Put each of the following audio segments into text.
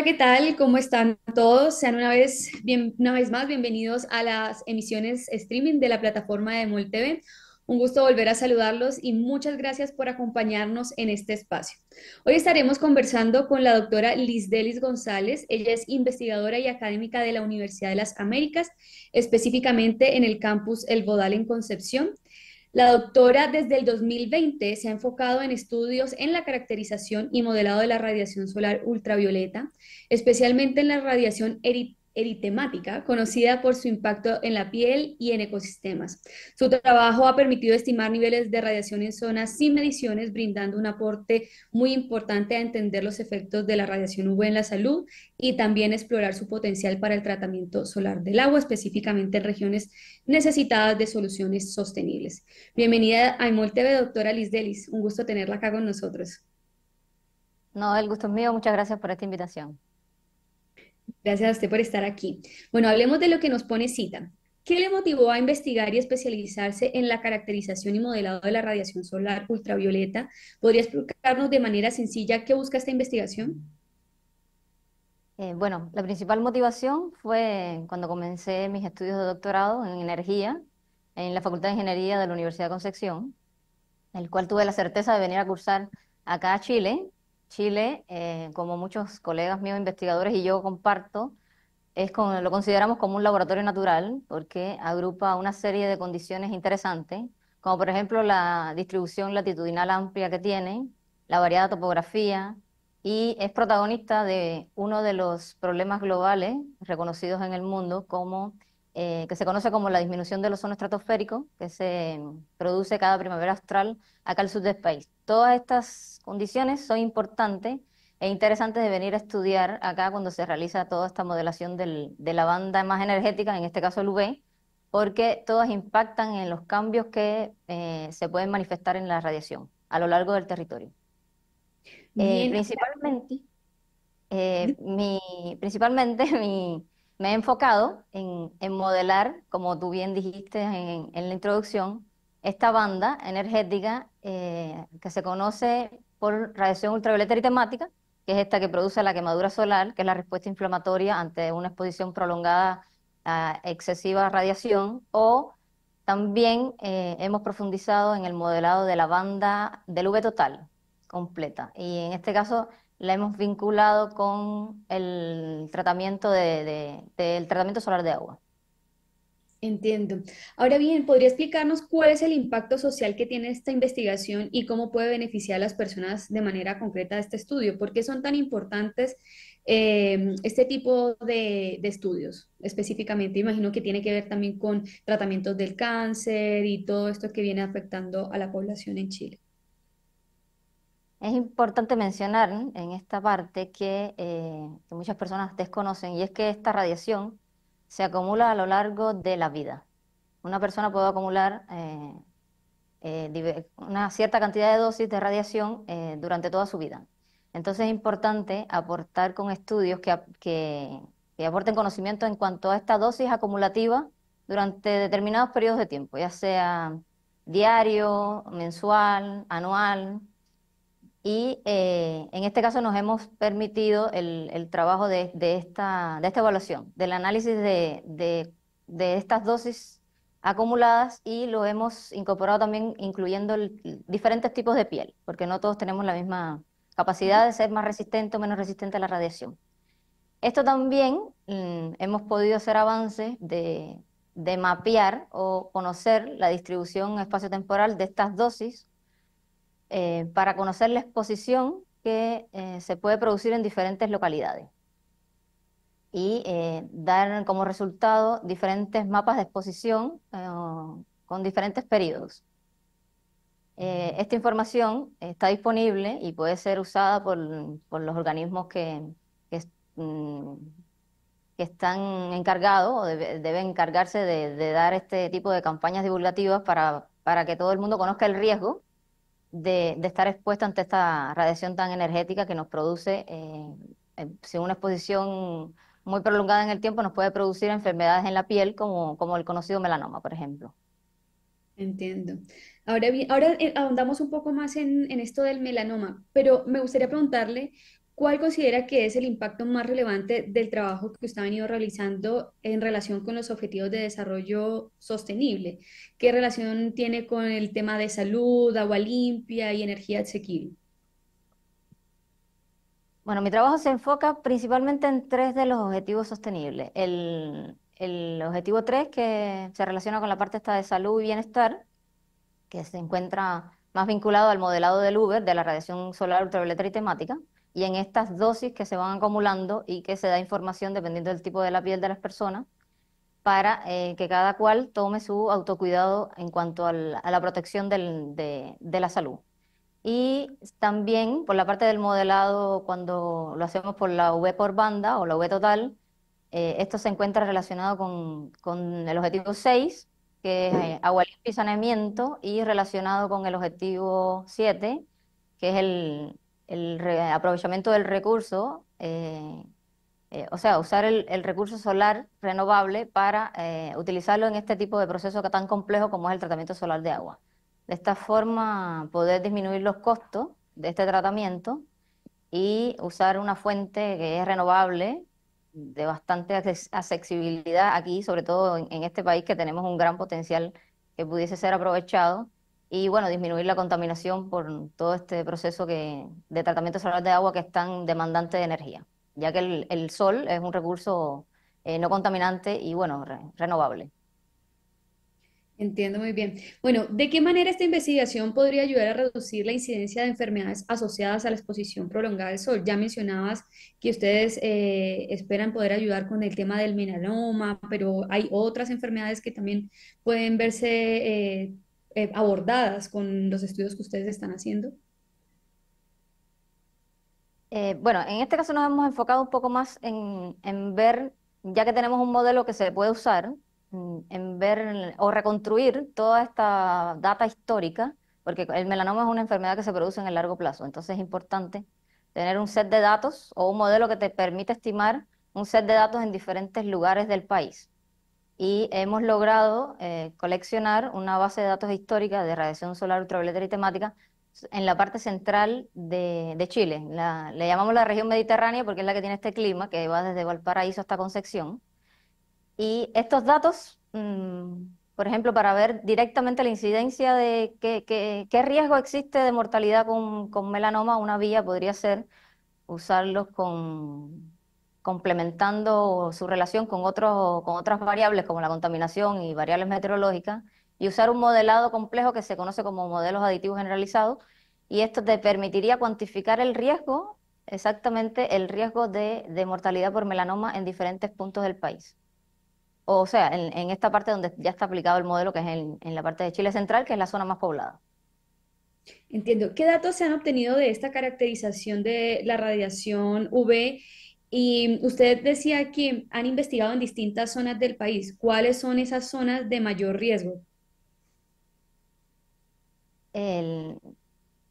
Hola, ¿qué tal? ¿Cómo están todos? Sean una vez, bien, una vez más bienvenidos a las emisiones streaming de la plataforma de MOL TV. Un gusto volver a saludarlos y muchas gracias por acompañarnos en este espacio. Hoy estaremos conversando con la doctora Liz Delis González. Ella es investigadora y académica de la Universidad de las Américas, específicamente en el campus El Bodal en Concepción. La doctora desde el 2020 se ha enfocado en estudios en la caracterización y modelado de la radiación solar ultravioleta, especialmente en la radiación eritemática, conocida por su impacto en la piel y en ecosistemas. Su trabajo ha permitido estimar niveles de radiación en zonas sin mediciones, brindando un aporte muy importante a entender los efectos de la radiación UV en la salud y también explorar su potencial para el tratamiento solar del agua, específicamente en regiones necesitadas de soluciones sostenibles. Bienvenida a Imol TV, doctora Liz Delis. Un gusto tenerla acá con nosotros. No, el gusto es mío. Muchas gracias por esta invitación. Gracias a usted por estar aquí. Bueno, hablemos de lo que nos pone cita. ¿Qué le motivó a investigar y especializarse en la caracterización y modelado de la radiación solar ultravioleta? ¿Podría explicarnos de manera sencilla qué busca esta investigación? Eh, bueno, la principal motivación fue cuando comencé mis estudios de doctorado en energía en la Facultad de Ingeniería de la Universidad de Concepción, el cual tuve la certeza de venir a cursar acá a Chile Chile, eh, como muchos colegas míos investigadores y yo comparto, es lo consideramos como un laboratorio natural porque agrupa una serie de condiciones interesantes, como por ejemplo la distribución latitudinal amplia que tiene, la variada topografía, y es protagonista de uno de los problemas globales reconocidos en el mundo como eh, que se conoce como la disminución del ozono estratosférico, que se produce cada primavera austral acá al sur del país. Todas estas condiciones son importantes e interesantes de venir a estudiar acá cuando se realiza toda esta modelación del, de la banda más energética, en este caso el UV, porque todas impactan en los cambios que eh, se pueden manifestar en la radiación a lo largo del territorio. Eh, principalmente, mi, principalmente mi, me he enfocado en, modelar, como tú bien dijiste en, la introducción, esta banda energética eh, que se conoce por radiación ultravioleta temática, que es esta que produce la quemadura solar, que es la respuesta inflamatoria ante una exposición prolongada a excesiva radiación, o también eh, hemos profundizado en el modelado de la banda del V total completa. Y en este caso la hemos vinculado con el tratamiento, de, tratamiento solar de agua. Entiendo. Ahora bien, ¿podría explicarnos cuál es el impacto social que tiene esta investigación y cómo puede beneficiar a las personas de manera concreta de este estudio? ¿Por qué son tan importantes em, este tipo de, estudios específicamente? Imagino que tiene que ver también con tratamientos del cáncer y todo esto que viene afectando a la población en Chile. Es importante mencionar en esta parte eh, que, muchas personas desconocen y es que esta radiación se acumula a lo largo de la vida. Una persona puede acumular eh, eh, una cierta cantidad de dosis de radiación durante toda su vida. Entonces es importante aportar con estudios que aporten conocimiento en cuanto a esta dosis acumulativa durante determinados periodos de tiempo, ya sea diario, mensual, anual, y eh, en este caso nos hemos permitido el, trabajo de, esta, de esta evaluación, del análisis de, estas dosis acumuladas y lo hemos incorporado también incluyendo diferentes tipos de piel, porque no todos tenemos la misma capacidad de ser más resistente o menos resistente a la radiación. Esto también mm, hemos podido hacer avances de, de mapear o conocer la distribución espacio-temporal de estas dosis eh, para conocer la exposición que eh, se puede producir en diferentes localidades y eh, dar como resultado diferentes mapas de exposición con diferentes periodos. esta información está disponible y puede ser usada por, los organismos mm, que, están encargados o deben encargarse de, dar este tipo de campañas divulgativas para que todo el mundo conozca el riesgo de, estar expuesta ante esta radiación tan energética que nos produce, eh, eh, si una exposición muy prolongada en el tiempo, nos puede producir enfermedades en la piel, como, el conocido melanoma, por ejemplo. Entiendo. Ahora, ahora eh, ahondamos un poco más en, en, esto del melanoma, pero me gustaría preguntarle ¿Cuál considera que es el impacto más relevante del trabajo que usted ha venido realizando en relación con los objetivos de desarrollo sostenible? ¿Qué relación tiene con el tema de salud, agua limpia y energía asequible? Bueno, mi trabajo se enfoca principalmente en tres de los objetivos sostenibles. El, objetivo tres, que se relaciona con la parte esta de salud y bienestar, que se encuentra más vinculado al modelado del Uber, de la radiación solar, ultravioleta y temática y en estas dosis que se van acumulando y que se da información dependiendo del tipo de la piel de las personas para eh, que cada cual tome su autocuidado en cuanto a la protección de, la salud. Y también por la parte del modelado, cuando lo hacemos por la V por banda o la V total, eh, esto se encuentra relacionado con, el objetivo 6, que es eh, agua limpia y saneamiento, y relacionado con el objetivo 7, que es el, el aprovechamiento del recurso, eh, eh, o sea, usar el, recurso solar renovable para eh, utilizarlo en este tipo de proceso tan complejo como es el tratamiento solar de agua. De esta forma, poder disminuir los costos de este tratamiento y usar una fuente que es renovable, de bastante accesibilidad aquí, sobre todo en este país que tenemos un gran potencial que pudiese ser aprovechado y bueno, disminuir la contaminación por todo este proceso de tratamiento solar de agua que es tan demandante de energía, ya que el, sol es un recurso eh, no contaminante y bueno, renovable. Entiendo muy bien. Bueno, ¿de qué manera esta investigación podría ayudar a reducir la incidencia de enfermedades asociadas a la exposición prolongada al sol? Ya mencionabas que ustedes eh, esperan poder ayudar con el tema del melanoma, pero hay otras enfermedades que también pueden verse eh, eh, abordadas con los estudios que ustedes están haciendo? Eh, bueno, en este caso nos hemos enfocado un poco más en, en, ver, ya que tenemos un modelo que se puede usar, mm, en ver o reconstruir toda esta data histórica, porque el melanoma es una enfermedad que se produce en el largo plazo, entonces es importante tener un set de datos o un modelo que te permite estimar un set de datos en diferentes lugares del país y hemos logrado eh, coleccionar una base de datos histórica de radiación solar ultravioleta y temática en la parte central de, Chile. le llamamos la región mediterránea porque es la que tiene este clima, que va desde Valparaíso hasta Concepción. Y estos datos, mm, por ejemplo, para ver directamente la incidencia de qué, qué, qué riesgo existe de mortalidad con, con melanoma, una vía podría ser usarlos con complementando su relación con, con otras variables como la contaminación y variables meteorológicas, y usar un modelado complejo que se conoce como modelos aditivos generalizados, y esto te permitiría cuantificar el riesgo, exactamente el riesgo de, mortalidad por melanoma en diferentes puntos del país. O sea, en, esta parte donde ya está aplicado el modelo, que es en, en la parte de Chile Central, que es la zona más poblada. Entiendo. ¿Qué datos se han obtenido de esta caracterización de la radiación UV y usted decía que han investigado en distintas zonas del país. ¿Cuáles son esas zonas de mayor riesgo?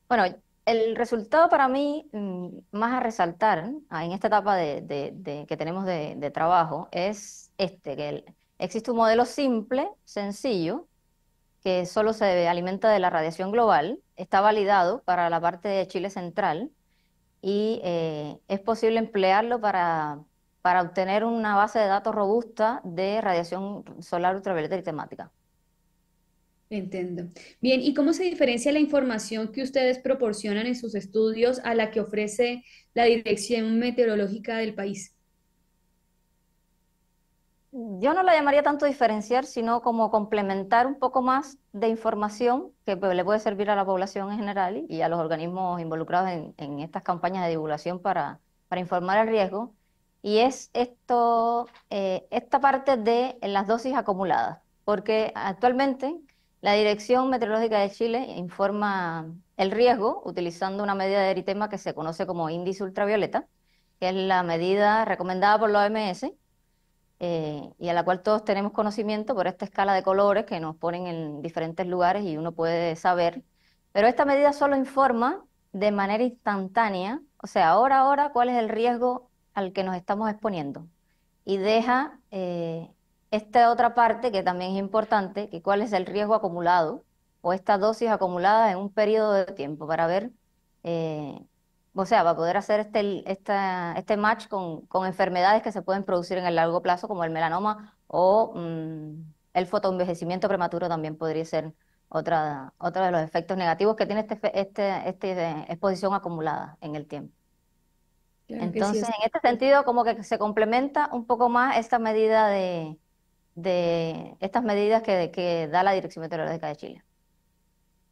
bueno, el resultado para mí mm, más a resaltar ah, en esta etapa de, que tenemos de, trabajo es este, que existe un modelo simple, sencillo, que solo se alimenta de la radiación global, está validado para la parte de Chile Central y eh, es posible emplearlo para, para obtener una base de datos robusta de radiación solar ultravioleta y temática. Entiendo. Bien, ¿y cómo se diferencia la información que ustedes proporcionan en sus estudios a la que ofrece la Dirección Meteorológica del país? yo no la llamaría tanto diferenciar, sino como complementar un poco más de información que pues, le puede servir a la población en general y a los organismos involucrados en, estas campañas de divulgación para, informar el riesgo. Y es esto, eh, esta parte de las dosis acumuladas, porque actualmente la Dirección Meteorológica de Chile informa el riesgo utilizando una medida de eritema que se conoce como índice ultravioleta, que es la medida recomendada por la OMS eh, y a la cual todos tenemos conocimiento por esta escala de colores que nos ponen en diferentes lugares y uno puede saber. Pero esta medida solo informa de manera instantánea, o sea, ahora, ahora, cuál es el riesgo al que nos estamos exponiendo. Y deja eh, esta otra parte que también es importante, que cuál es el riesgo acumulado o esta dosis acumulada en un periodo de tiempo para ver eh, o sea, va a poder hacer este, este match con, con, enfermedades que se pueden producir en el largo plazo, como el melanoma o mm, el fotoenvejecimiento prematuro también podría ser otra, otra de los efectos negativos que tiene esta este, este exposición acumulada en el tiempo. Entonces, en este sentido, como que se complementa un poco más esta medida de, de estas medidas que da la Dirección Meteorológica de Chile.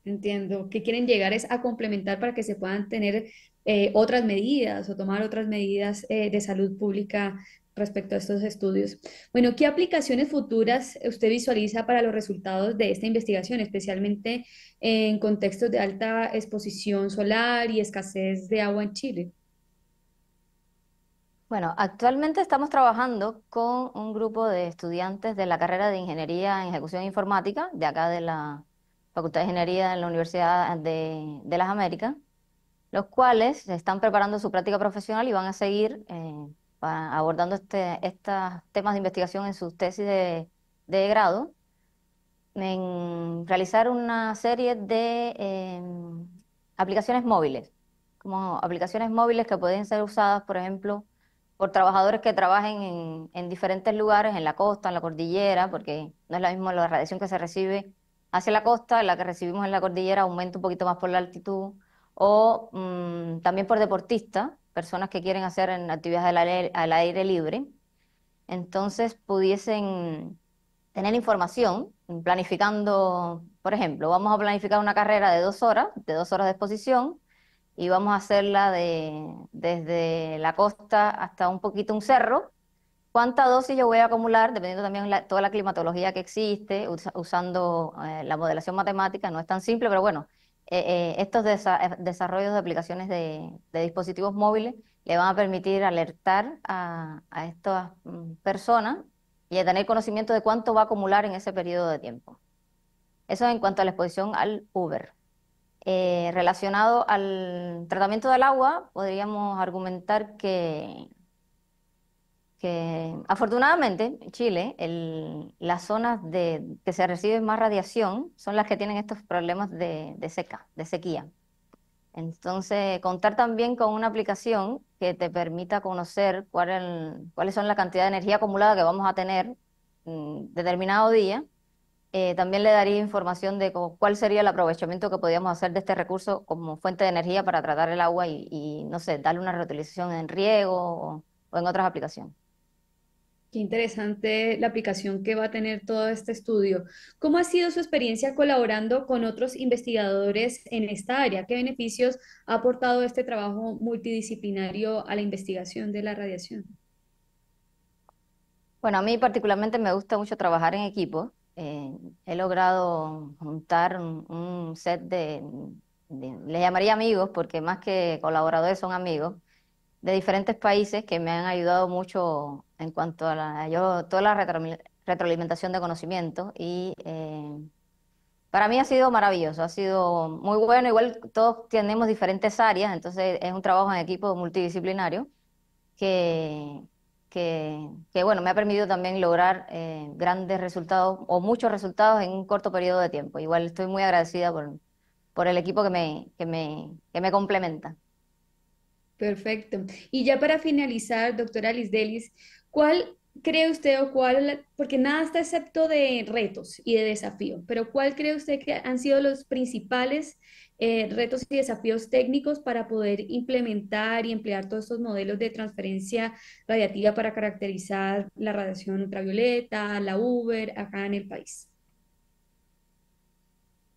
Entiendo, que quieren llegar es a complementar para que se puedan tener eh, otras medidas o tomar otras medidas eh, de salud pública respecto a estos estudios. Bueno, ¿qué aplicaciones futuras usted visualiza para los resultados de esta investigación, especialmente en contextos de alta exposición solar y escasez de agua en Chile? Bueno, actualmente estamos trabajando con un grupo de estudiantes de la carrera de Ingeniería en Ejecución Informática de acá de la Facultad de Ingeniería en la Universidad de, las Américas, los cuales están preparando su práctica profesional y van a seguir eh, abordando este, estos temas de investigación en sus tesis de, grado, en realizar una serie de em, aplicaciones móviles, como aplicaciones móviles que pueden ser usadas, por ejemplo, por trabajadores que trabajen en, diferentes lugares, en la costa, en la cordillera, porque no es la mismo la radiación que se recibe hacia la costa, la que recibimos en la cordillera aumenta un poquito más por la altitud, o mm, también por deportistas, personas que quieren hacer actividades al aire, al aire libre. Entonces pudiesen tener información, planificando, por ejemplo, vamos a planificar una carrera de dos horas, de dos horas de exposición, y vamos a hacerla de, desde la costa hasta un poquito un cerro, cuánta dosis yo voy a acumular, dependiendo también de toda la climatología que existe, usando eh, la modelación matemática, no es tan simple, pero bueno, eh, eh, estos desarrollos de aplicaciones de, dispositivos móviles le van a permitir alertar a, estas mm, personas y a tener conocimiento de cuánto va a acumular en ese periodo de tiempo. Eso en cuanto a la exposición al Uber. relacionado al tratamiento del agua, podríamos argumentar que afortunadamente en Chile las zonas que se recibe más radiación son las que tienen estos problemas de, seca, de sequía. Entonces, contar también con una aplicación que te permita conocer cuál cuáles son la cantidad de energía acumulada que vamos a tener en determinado día, eh, también le daría información de cuál sería el aprovechamiento que podríamos hacer de este recurso como fuente de energía para tratar el agua y, no sé, darle una reutilización en riego o en otras aplicaciones. Qué interesante la aplicación que va a tener todo este estudio. ¿Cómo ha sido su experiencia colaborando con otros investigadores en esta área? ¿Qué beneficios ha aportado este trabajo multidisciplinario a la investigación de la radiación? Bueno, a mí particularmente me gusta mucho trabajar en equipo. Eh, he logrado juntar un, set de, de, les llamaría amigos porque más que colaboradores son amigos, de diferentes países que me han ayudado mucho en cuanto a yo, toda la retroalimentación de conocimiento y eh, para mí ha sido maravilloso, ha sido muy bueno, igual todos tenemos diferentes áreas, entonces es un trabajo en equipo multidisciplinario que, que, bueno, me ha permitido también lograr eh, grandes resultados o muchos resultados en un corto periodo de tiempo. Igual estoy muy agradecida por, por el equipo que me, me, que me complementa. Perfecto. Y ya para finalizar, doctora Liz Delis, ¿cuál cree usted o cuál, porque nada está excepto de retos y de desafío, pero cuál cree usted que han sido los principales eh, retos y desafíos técnicos para poder implementar y emplear todos estos modelos de transferencia radiativa para caracterizar la radiación ultravioleta, la Uber, acá en el país?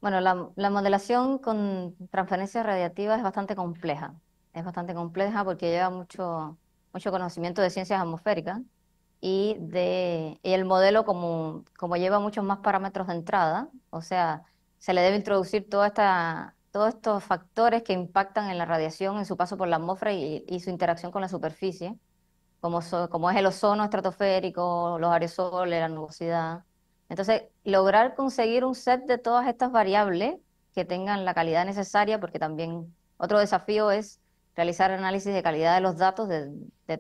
Bueno, la modelación con transferencia radiativa es bastante compleja es bastante compleja porque lleva mucho, mucho conocimiento de ciencias atmosféricas y de el modelo como, como lleva muchos más parámetros de entrada, o sea, se le debe introducir toda esta, todos estos factores que impactan en la radiación, en su paso por la atmósfera y, su interacción con la superficie, como, como es el ozono estratosférico, los aerosoles, la nubosidad. Entonces, lograr conseguir un set de todas estas variables que tengan la calidad necesaria, porque también otro desafío es realizar análisis de calidad de los datos, de,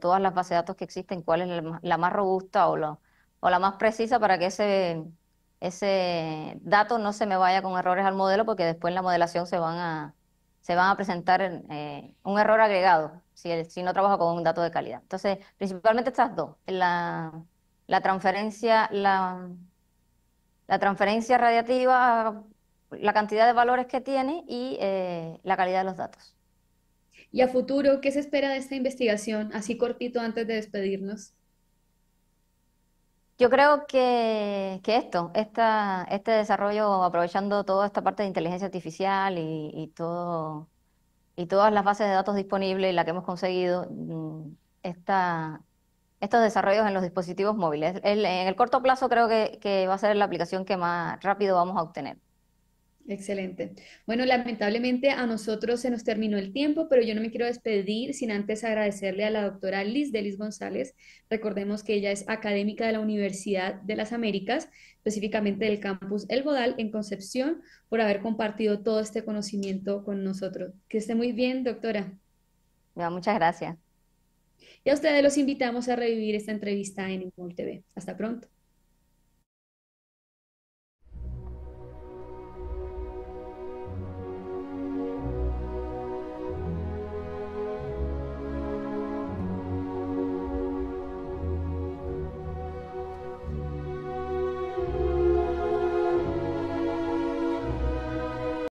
todas las bases de datos que existen, cuál es la, más robusta o, o la más precisa para que ese, ese dato no se me vaya con errores al modelo, porque después en la modelación se van a, se van a presentar eh, un error agregado si, el, si no trabajo con un dato de calidad. Entonces, principalmente estas dos, la, la transferencia, la, la transferencia radiativa, la cantidad de valores que tiene y eh, la calidad de los datos. Y a futuro, ¿qué se espera de esta investigación? Así cortito antes de despedirnos. Yo creo que, esto, esta, este desarrollo, aprovechando toda esta parte de inteligencia artificial y, todo, y todas las bases de datos disponibles y la que hemos conseguido, mm, estos desarrollos en los dispositivos móviles. en el corto plazo creo que va a ser la aplicación que más rápido vamos a obtener. Excelente. Bueno, lamentablemente a nosotros se nos terminó el tiempo, pero yo no me quiero despedir sin antes agradecerle a la doctora Liz Delis González. Recordemos que ella es académica de la Universidad de las Américas, específicamente del campus El Bodal en Concepción, por haber compartido todo este conocimiento con nosotros. Que esté muy bien, doctora. muchas gracias. Y a ustedes los invitamos a revivir esta entrevista en Inmol TV. Hasta pronto.